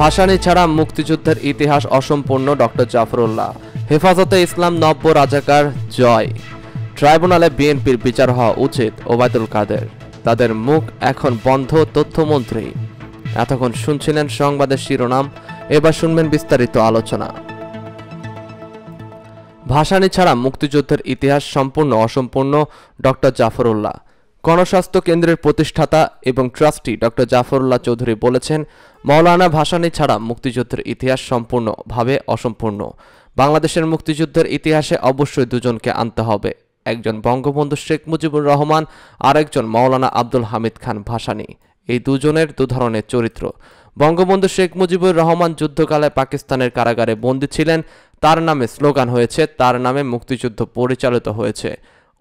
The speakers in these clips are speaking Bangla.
ভাসানি ছাড়া মুক্তিযুদ্ধের ইতিহাস অসম্পূর্ণ ডক্টর জাফরুল্লাহ হেফাজতে ইসলাম নব্য রাজাকার জয় ট্রাইব্যুনালে বিএনপির বিচার হওয়া উচিত ওবায়দুল কাদের তাদের মুখ এখন বন্ধ তথ্যমন্ত্রী এতক্ষণ শুনছিলেন সংবাদের শিরোনাম এবার শুনবেন বিস্তারিত আলোচনা ভাসানি ছাড়া মুক্তিযুদ্ধের ইতিহাস সম্পূর্ণ অসম্পূর্ণ ডক্টর জাফরুল্লাহ গণস্বাস্থ্য কেন্দ্রের প্রতিষ্ঠাতা এবং ট্রাস্টি ডক্টর জাফরুল্লাহ চৌধুরী বলেছেন মৌলানা ভাসানী ছাড়া মুক্তিযুদ্ধের ইতিহাস সম্পূর্ণভাবে অসম্পূর্ণ বাংলাদেশের মুক্তিযুদ্ধের ইতিহাসে অবশ্যই দুজনকে আনতে হবে একজন বঙ্গবন্ধু শেখ মুজিবুর রহমান আর একজন মৌলানা আব্দুল হামিদ খান ভাসানী এই দুজনের দু ধরনের চরিত্র বঙ্গবন্ধু শেখ মুজিবুর রহমান যুদ্ধকালে পাকিস্তানের কারাগারে বন্দী ছিলেন তার নামে স্লোগান হয়েছে তার নামে মুক্তিযুদ্ধ পরিচালিত হয়েছে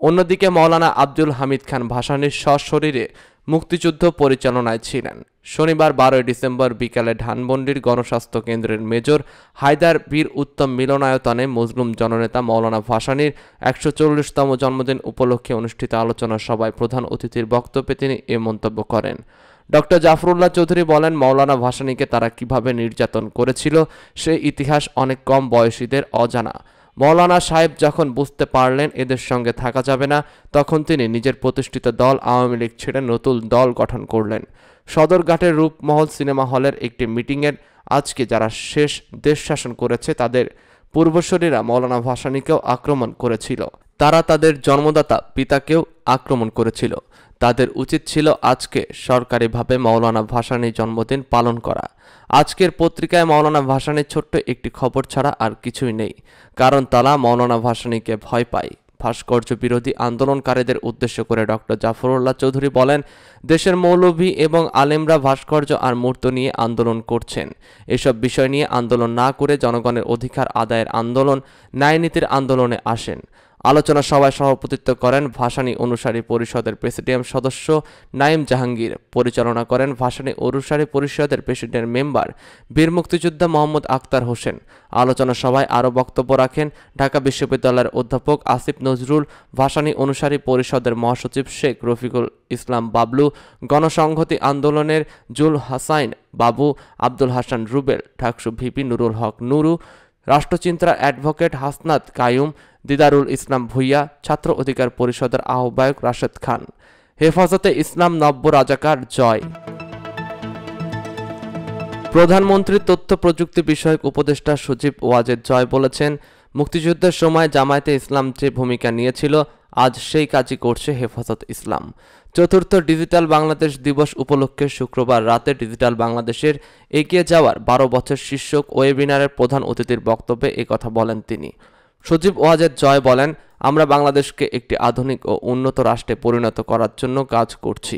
অন্যদিকে মৌলানা আব্দুল হামিদ খান ভাসানির সশরীরে মুক্তিযুদ্ধ পরিচালনায় ছিলেন শনিবার বারোই ডিসেম্বর বিকালে ধানমন্ডির গণস্বাস্থ্য কেন্দ্রের মেজর হায়দার বীর উত্তম মিলনায়তনে মুসলিম জননেতা মৌলানা ভাসানির একশো চল্লিশতম জন্মদিন উপলক্ষে অনুষ্ঠিত আলোচনা সভায় প্রধান অতিথির বক্তব্যে তিনি এ মন্তব্য করেন ডক্টর জাফরুল্লাহ চৌধুরী বলেন মৌলানা ভাসানিকে তারা কিভাবে নির্যাতন করেছিল সে ইতিহাস অনেক কম বয়সীদের অজানা মৌলানা সাহেব যখন বুঝতে পারলেন এদের সঙ্গে থাকা যাবে না তখন তিনি নিজের প্রতিষ্ঠিত দল আওয়ামী লীগ ছেড়ে নতুন দল গঠন করলেন সদরঘাটের রূপমহল সিনেমা হলের একটি মিটিংয়ের আজকে যারা শেষ দেশ শাসন করেছে তাদের পূর্বশরীরা মৌলানা ভাসানীকেও আক্রমণ করেছিল তারা তাদের জন্মদাতা পিতাকেও আক্রমণ করেছিল তাদের উচিত ছিল আজকে সরকারিভাবে মৌলানা ভাসানীর জন্মদিন পালন করা আজকের পত্রিকায় মৌলানা ভাসানির ছোট্ট একটি খবর ছাড়া আর কিছুই নেই কারণ তারা মৌলানা ভাসানিকে ভয় পায় ভাস্কর্য বিরোধী আন্দোলনকারীদের উদ্দেশ্য করে ডক্টর জাফরুল্লাহ চৌধুরী বলেন দেশের মৌলভী এবং আলেমরা ভাস্কর্য আর মূর্ত নিয়ে আন্দোলন করছেন এসব বিষয় নিয়ে আন্দোলন না করে জনগণের অধিকার আদায়ের আন্দোলন ন্যায়নীতির আন্দোলনে আসেন আলোচনা সভায় সভাপতিত্ব করেন ভাসানী অনুসারী পরিষদের প্রেসিডিয়াম সদস্য নাইম জাহাঙ্গীর পরিচালনা করেন ভাসানী অনুসারী পরিষদের প্রেসিডেন্ট মেম্বার বীর মুক্তিযোদ্ধা মোহাম্মদ আক্তার হোসেন আলোচনা সভায় আরও বক্তব্য রাখেন ঢাকা বিশ্ববিদ্যালয়ের অধ্যাপক আসিফ নজরুল ভাসানী অনুসারী পরিষদের মহাসচিব শেখ রফিকুল ইসলাম বাবলু গণসংহতি আন্দোলনের জুল হাসাইন বাবু আব্দুল হাসান রুবেল ঠাকসু ভিপি নুরুল হক নুরু রাষ্ট্রচিন্তা অ্যাডভোকেট হাসনাত কায়ুম দিদারুল ইসলাম ভুইয়া ছাত্র অধিকার পরিষদের আহ্বায়ক রাশেদ খান হেফাজতে ইসলাম নব্য রাজাকার জয় প্রধানমন্ত্রী তথ্য প্রযুক্তি বিষয়ক উপদেষ্টা সচিব ওয়াজেদ জয় বলেছেন মুক্তিযুদ্ধের সময় জামায়াতে ইসলাম যে ভূমিকা নিয়েছিল আজ সেই কাজই করছে হেফাজত ইসলাম চতুর্থ ডিজিটাল বাংলাদেশ দিবস উপলক্ষে শুক্রবার রাতে ডিজিটাল বাংলাদেশের এগিয়ে যাওয়ার বারো বছর শীর্ষক ওয়েবিনারের প্রধান অতিথির বক্তব্যে কথা বলেন তিনি সচিব ওয়াজেদ জয় বলেন আমরা বাংলাদেশকে একটি আধুনিক ও উন্নত রাষ্ট্রে পরিণত করার জন্য কাজ করছি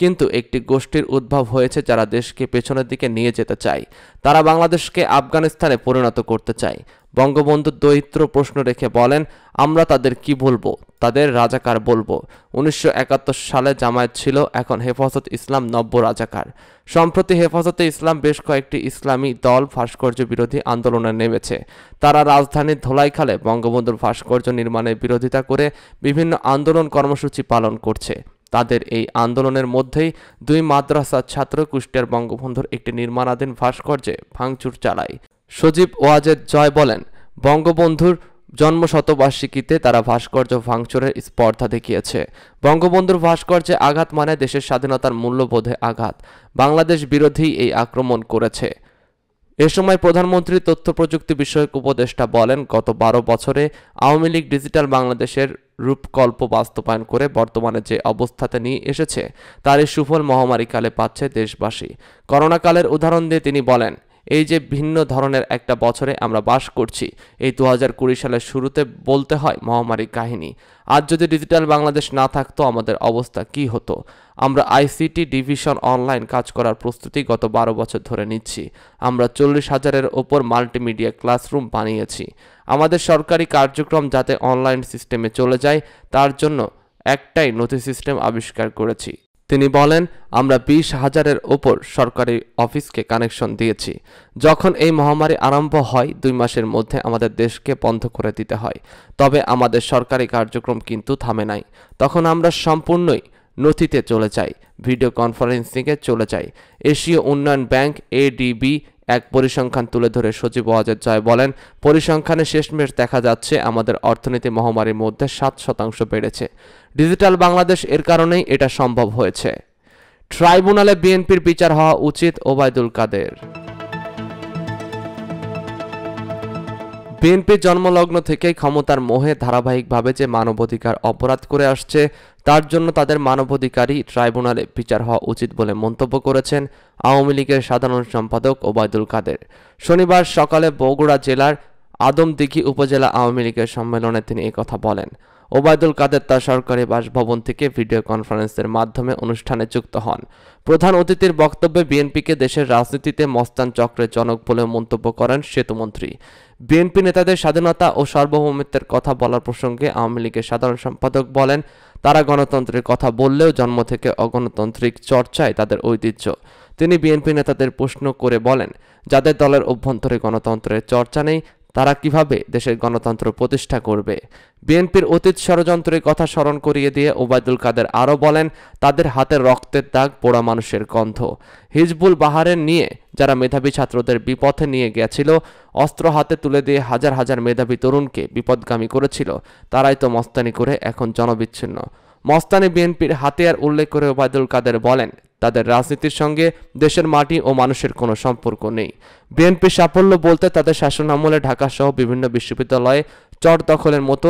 কিন্তু একটি গোষ্ঠীর উদ্ভব হয়েছে যারা দেশকে পেছনের দিকে নিয়ে যেতে চায় তারা বাংলাদেশকে আফগানিস্তানে পরিণত করতে চায় বঙ্গবন্ধু দরিদ্র প্রশ্ন রেখে বলেন আমরা তাদের কি বলবো তাদের রাজাকার বলবো উনিশশো সালে জামায়াত ছিল এখন হেফাজত ইসলাম নব্য রাজাকার সম্প্রতি হেফাজতে ইসলাম বেশ কয়েকটি ইসলামী দল ভাস্কর্য বিরোধী আন্দোলনে নেমেছে তারা রাজধানীর ধোলাইখালে বঙ্গবন্ধুর ভাস্কর্য নির্মাণের বিরোধিতা করে বিভিন্ন আন্দোলন কর্মসূচি পালন করছে তাদের এই আন্দোলনের মধ্যেই দুই মাদ্রাসা ছাত্র কুষ্টিয়ার বঙ্গবন্ধুর একটি নির্মাণাধীন ভাস্কর্যে ভাঙচুর চালায় সজীব ওয়াজেদ জয় বলেন বঙ্গবন্ধুর জন্মশতবার্ষিকীতে তারা ভাস্কর্য ভাঙচুরের স্পর্ধা দেখিয়েছে বঙ্গবন্ধুর ভাস্কর্যে আঘাত মানে দেশের স্বাধীনতার মূল্যবোধে আঘাত বাংলাদেশ বিরোধী এই আক্রমণ করেছে এ সময় প্রধানমন্ত্রী তথ্য প্রযুক্তি বিষয়ক উপদেষ্টা বলেন গত বারো বছরে আওয়ামী লীগ ডিজিটাল বাংলাদেশের রূপকল্প বাস্তবায়ন করে বর্তমানে যে অবস্থাতে নিয়ে এসেছে তারই সুফল মহামারীকালে পাচ্ছে দেশবাসী করোনাকালের উদাহরণ দিয়ে তিনি বলেন এই যে ভিন্ন ধরনের একটা বছরে আমরা বাস করছি এই দু হাজার সালের শুরুতে বলতে হয় মহামারী কাহিনী আজ যদি ডিজিটাল বাংলাদেশ না থাকতো আমাদের অবস্থা কি হতো আমরা আইসিটি ডিভিশন অনলাইন কাজ করার প্রস্তুতি গত বারো বছর ধরে নিচ্ছি আমরা চল্লিশ হাজারের ওপর মাল্টিমিডিয়া ক্লাসরুম বানিয়েছি আমাদের সরকারি কার্যক্রম যাতে অনলাইন সিস্টেমে চলে যায় তার জন্য একটাই নথি সিস্টেম আবিষ্কার করেছি তিনি বলেন আমরা বিশ হাজারের ওপর সরকারি অফিসকে কানেকশন দিয়েছি যখন এই মহামারী আরম্ভ হয় দুই মাসের মধ্যে আমাদের দেশকে বন্ধ করে দিতে হয় তবে আমাদের সরকারি কার্যক্রম কিন্তু থামে নাই তখন আমরা সম্পূর্ণই নথিতে চলে যাই ভিডিও কনফারেন্সিংয়ে চলে যাই এশীয় উন্নয়ন ব্যাংক এডিবি এক পরিসংখ্যান তুলে ধরে সচিব ওয়াজেদ জয় বলেন পরিসংখ্যানে শেষমেশ দেখা যাচ্ছে আমাদের অর্থনীতি মহামারীর মধ্যে সাত শতাংশ বেড়েছে ডিজিটাল বাংলাদেশ এর কারণেই এটা সম্ভব হয়েছে ট্রাইব্যুনালে বিএনপির বিচার হওয়া উচিত ওবায়দুল কাদের বিএনপি জন্মলগ্ন থেকেই ক্ষমতার মোহে ধারাবাহিকভাবে যে মানবাধিকার অপরাধ করে আসছে তার জন্য তাদের মানবাধিকারই ট্রাইব্যুনালে বিচার হওয়া উচিত বলে মন্তব্য করেছেন আওয়ামী লীগের সাধারণ সম্পাদক ওবায়দুল কাদের শনিবার সকালে বগুড়া জেলার আদমদিঘি উপজেলা আওয়ামী লীগের সম্মেলনে তিনি কথা বলেন ওবায়দুল কাদের তার সরকারি বাসভবন থেকে ভিডিও কনফারেন্সের মাধ্যমে অনুষ্ঠানে যুক্ত হন প্রধান অতিথির বক্তব্যে বিএনপিকে দেশের রাজনীতিতে মস্তান চক্রের জনক বলে মন্তব্য করেন সেতুমন্ত্রী বিএনপি নেতাদের স্বাধীনতা ও সার্বভৌমত্বের কথা বলার প্রসঙ্গে আওয়ামী লীগের সাধারণ সম্পাদক বলেন তারা গণতন্ত্রের কথা বললেও জন্ম থেকে অগণতান্ত্রিক চর্চায় তাদের ঐতিহ্য তিনি বিএনপি নেতাদের প্রশ্ন করে বলেন যাদের দলের অভ্যন্তরে গণতন্ত্রের চর্চা নেই তারা কিভাবে দেশের গণতন্ত্র প্রতিষ্ঠা করবে বিএনপির অতীত ষড়যন্ত্রের কথা স্মরণ করিয়ে দিয়ে ওবায়দুল কাদের আরও বলেন তাদের হাতে রক্তের দাগ পোড়া মানুষের গন্ধ হিজবুল বাহারের নিয়ে যারা মেধাবী ছাত্রদের বিপথে নিয়ে গেছিল অস্ত্র হাতে তুলে দিয়ে হাজার হাজার মেধাবী তরুণকে বিপদগামী করেছিল তারাই তো মস্তানি করে এখন জনবিচ্ছিন্ন মস্তানি বিএনপির হাতিয়ার উল্লেখ করে ওবায়দুল কাদের বলেন তাদের রাজনীতির সঙ্গে দেশের মাটি ও মানুষের কোনো সম্পর্ক নেই বিএনপি সাফল্য বলতে তাদের শাসন আমলে ঢাকাসহ বিভিন্ন বিশ্ববিদ্যালয়ে চট দখলের মতো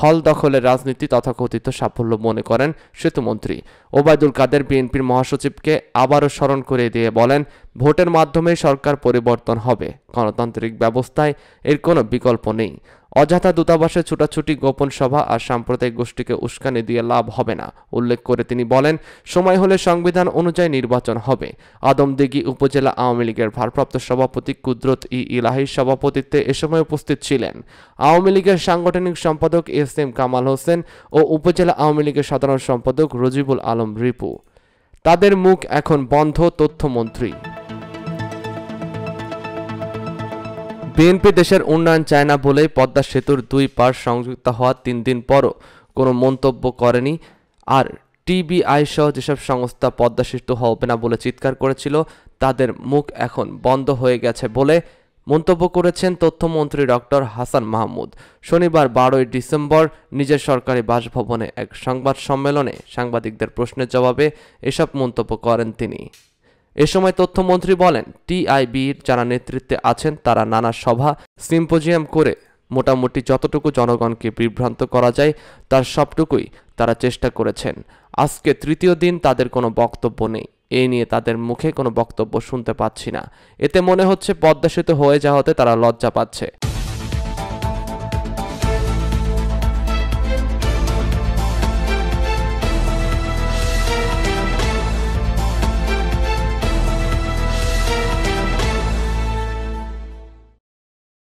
হল দখলের রাজনীতি তথাকথিত সাফল্য মনে করেন সেতুমন্ত্রী ওবায়দুল কাদের বিএনপির মহাসচিবকে আবারও স্মরণ করে দিয়ে বলেন ভোটের মাধ্যমে সরকার পরিবর্তন হবে গণতান্ত্রিক ব্যবস্থায় এর কোনো বিকল্প নেই অযথা দূতাবাসে ছুটাছুটি গোপন সভা আর সাম্প্রদায়িক গোষ্ঠীকে উস্কানি দিয়ে লাভ হবে না উল্লেখ করে তিনি বলেন সময় হলে সংবিধান অনুযায়ী নির্বাচন হবে আদমদিঘি উপজেলা আওয়ামী লীগের ভারপ্রাপ্ত সভাপতি কুদরত ই ইলাহির সভাপতিত্বে এ সময় উপস্থিত ছিলেন আওয়ামী লীগের সাংগঠনিক সম্পাদক এস এম কামাল হোসেন ও উপজেলা আওয়ামী লীগের সাধারণ সম্পাদক রজিবুল আলম রিপু তাদের মুখ এখন বন্ধ তথ্যমন্ত্রী বিএনপি দেশের উন্নয়ন চায় না বলেই পদ্মা সেতুর দুই পার সংযুক্ত হওয়ার তিন দিন পরও কোনো মন্তব্য করেনি আর টিবিআই সহ যেসব সংস্থা পদ্মা সেতু হবে না বলে চিৎকার করেছিল তাদের মুখ এখন বন্ধ হয়ে গেছে বলে মন্তব্য করেছেন তথ্যমন্ত্রী ডক্টর হাসান মাহমুদ শনিবার বারোই ডিসেম্বর নিজের সরকারি বাসভবনে এক সংবাদ সম্মেলনে সাংবাদিকদের প্রশ্নের জবাবে এসব মন্তব্য করেন তিনি এ সময় তথ্যমন্ত্রী বলেন টিআইবির যারা নেতৃত্বে আছেন তারা নানা সভা সিম্পোজিয়াম করে মোটামুটি যতটুকু জনগণকে বিভ্রান্ত করা যায় তার সবটুকুই তারা চেষ্টা করেছেন আজকে তৃতীয় দিন তাদের কোনো বক্তব্য নেই এ নিয়ে তাদের মুখে কোনো বক্তব্য শুনতে পাচ্ছি না এতে মনে হচ্ছে পদ্মা সেতু হয়ে যাওয়াতে তারা লজ্জা পাচ্ছে